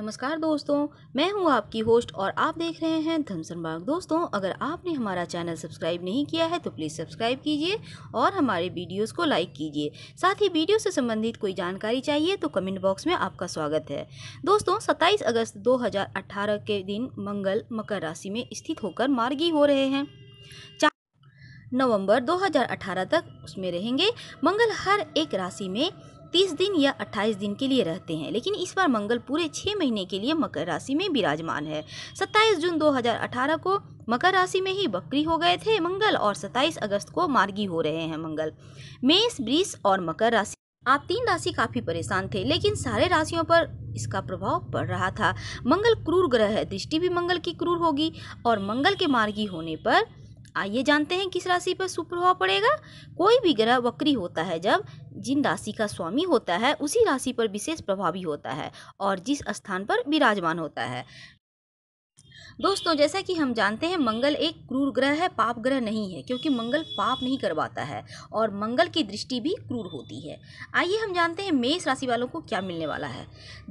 नमस्कार दोस्तों मैं हूं आपकी होस्ट और आप देख रहे हैं धमसन बाग दोस्तों अगर आपने हमारा चैनल सब्सक्राइब नहीं किया है तो प्लीज़ सब्सक्राइब कीजिए और हमारे वीडियोस को लाइक कीजिए साथ ही वीडियो से संबंधित कोई जानकारी चाहिए तो कमेंट बॉक्स में आपका स्वागत है दोस्तों 27 अगस्त 2018 के दिन मंगल मकर राशि में स्थित होकर मार्गी हो रहे हैं नवंबर 2018 तक उसमें रहेंगे मंगल हर एक राशि में तीस दिन या अट्ठाईस दिन के लिए रहते हैं लेकिन इस बार मंगल पूरे छः महीने के लिए मकर राशि में विराजमान है सत्ताईस जून अठारह को मकर राशि में ही बकरी हो गए थे मंगल और सत्ताईस अगस्त को मार्गी हो रहे हैं मंगल मेष वृष और मकर राशि आप तीन राशि काफ़ी परेशान थे लेकिन सारे राशियों पर इसका प्रभाव पड़ रहा था मंगल क्रूर ग्रह है दृष्टि भी मंगल की क्रूर होगी और मंगल के मार्गी होने पर आइए जानते हैं किस राशि पर सुप्रभाव पड़ेगा कोई भी ग्रह वक्री होता है जब जिन राशि का स्वामी होता है उसी राशि पर विशेष प्रभावी होता है और जिस स्थान पर विराजमान होता है दोस्तों जैसा कि हम जानते हैं मंगल एक क्रूर ग्रह है पाप ग्रह नहीं है क्योंकि मंगल पाप नहीं करवाता है और मंगल की दृष्टि भी क्रूर होती है आइए हम जानते हैं मेष राशि वालों को क्या मिलने वाला है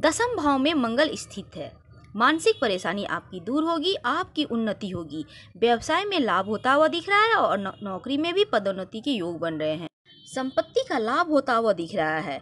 दसम भाव में मंगल स्थित है मानसिक परेशानी आपकी दूर होगी आपकी उन्नति होगी व्यवसाय में लाभ होता हुआ दिख रहा है और नौकरी में भी पदोन्नति के योग बन रहे हैं संपत्ति का लाभ होता हुआ दिख रहा है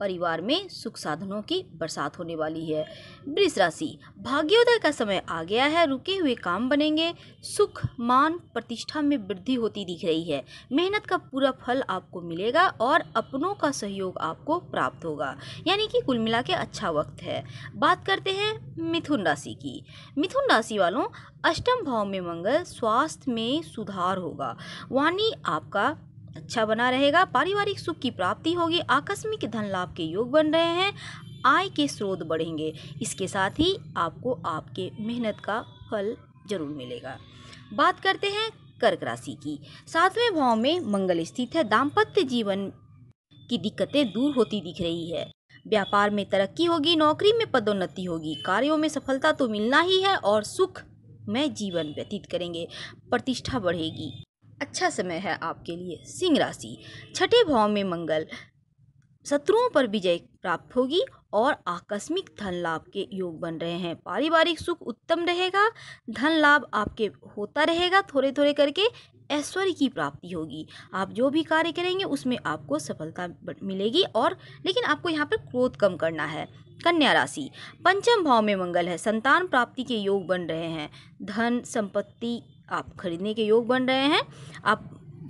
परिवार में सुख साधनों की बरसात होने वाली है वृष राशि भाग्योदय का समय आ गया है रुके हुए काम बनेंगे सुख मान प्रतिष्ठा में वृद्धि होती दिख रही है मेहनत का पूरा फल आपको मिलेगा और अपनों का सहयोग आपको प्राप्त होगा यानी कि कुल मिला के अच्छा वक्त है बात करते हैं मिथुन राशि की मिथुन राशि वालों अष्टम भाव में मंगल स्वास्थ्य में सुधार होगा वाणी आपका अच्छा बना रहेगा पारिवारिक सुख की प्राप्ति होगी आकस्मिक धन लाभ के योग बन रहे हैं आय के स्रोत बढ़ेंगे इसके साथ ही आपको आपके मेहनत का फल जरूर मिलेगा बात करते हैं कर्क राशि की सातवें भाव में मंगल स्थित है दाम्पत्य जीवन की दिक्कतें दूर होती दिख रही है व्यापार में तरक्की होगी नौकरी में पदोन्नति होगी कार्यों में सफलता तो मिलना ही है और सुख में जीवन व्यतीत करेंगे प्रतिष्ठा बढ़ेगी अच्छा समय है आपके लिए सिंह राशि छठे भाव में मंगल शत्रुओं पर विजय प्राप्त होगी और आकस्मिक धन लाभ के योग बन रहे हैं पारिवारिक सुख उत्तम रहेगा धन लाभ आपके होता रहेगा थोड़े थोड़े करके ऐश्वर्य की प्राप्ति होगी आप जो भी कार्य करेंगे उसमें आपको सफलता मिलेगी और लेकिन आपको यहाँ पर क्रोध कम करना है कन्या राशि पंचम भाव में मंगल है संतान प्राप्ति के योग बन रहे हैं धन संपत्ति आप खरीदने के योग बन रहे हैं आप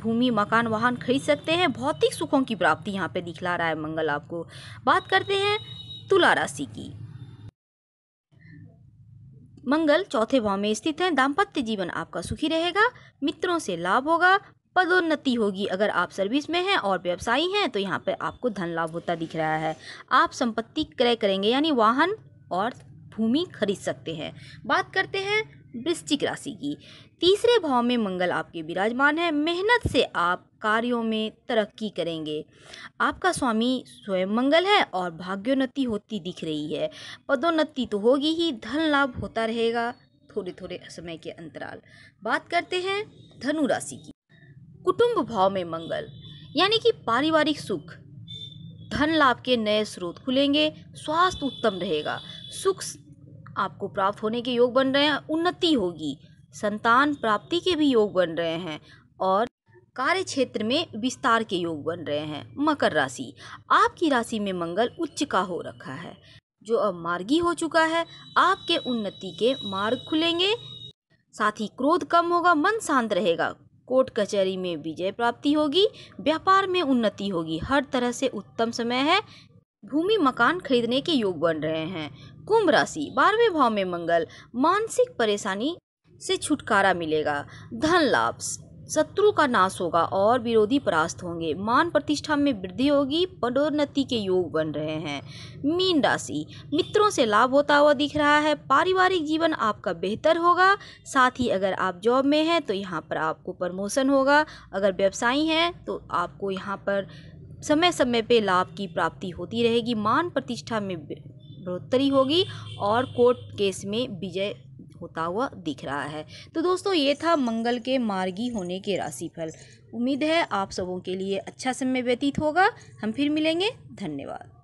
भूमि मकान वाहन खरीद सकते हैं भौतिक सुखों की प्राप्ति यहाँ पे दिखला रहा है मंगल आपको बात करते हैं तुला राशि की मंगल चौथे भाव में स्थित है दाम्पत्य जीवन आपका सुखी रहेगा मित्रों से लाभ होगा पदोन्नति होगी अगर आप सर्विस में हैं और व्यवसायी हैं तो यहाँ पर आपको धन लाभ होता दिख रहा है आप संपत्ति क्रय करेंगे यानी वाहन और भूमि खरीद सकते हैं बात करते हैं वृश्चिक राशि की तीसरे भाव में मंगल आपके विराजमान है मेहनत से आप कार्यों में तरक्की करेंगे आपका स्वामी स्वयं मंगल है और भाग्योन्नति होती दिख रही है पदोन्नति तो होगी ही धन लाभ होता रहेगा थोड़े थोड़े समय के अंतराल बात करते हैं धनु राशि की कुटुंब भाव में मंगल यानी कि पारिवारिक सुख धन लाभ के नए स्रोत खुलेंगे स्वास्थ्य उत्तम रहेगा सुख आपको प्राप्त होने के योग बन रहे हैं उन्नति होगी संतान प्राप्ति के भी योग बन रहे हैं और कार्य क्षेत्र में विस्तार के योग बन रहे हैं मकर राशि आपकी राशि में मंगल उच्च का हो रखा है जो अब मार्गी हो चुका है आपके उन्नति के मार्ग खुलेंगे साथ ही क्रोध कम होगा मन शांत रहेगा कोर्ट कचहरी में विजय प्राप्ति होगी व्यापार में उन्नति होगी हर तरह से उत्तम समय है भूमि मकान खरीदने के योग बन रहे हैं कुंभ राशि बारहवें भाव में मंगल मानसिक परेशानी से छुटकारा मिलेगा धन लाभ शत्रु का नाश होगा और विरोधी परास्त होंगे मान प्रतिष्ठा में वृद्धि होगी पदोन्नति के योग बन रहे हैं मीन राशि मित्रों से लाभ होता हुआ दिख रहा है पारिवारिक जीवन आपका बेहतर होगा साथ ही अगर आप जॉब में हैं तो यहाँ पर आपको प्रमोशन होगा अगर व्यवसायी हैं तो आपको यहाँ पर समय समय पे लाभ की प्राप्ति होती रहेगी मान प्रतिष्ठा में बढ़ोतरी होगी और कोर्ट केस में विजय होता हुआ दिख रहा है तो दोस्तों ये था मंगल के मार्गी होने के राशिफल उम्मीद है आप सबों के लिए अच्छा समय व्यतीत होगा हम फिर मिलेंगे धन्यवाद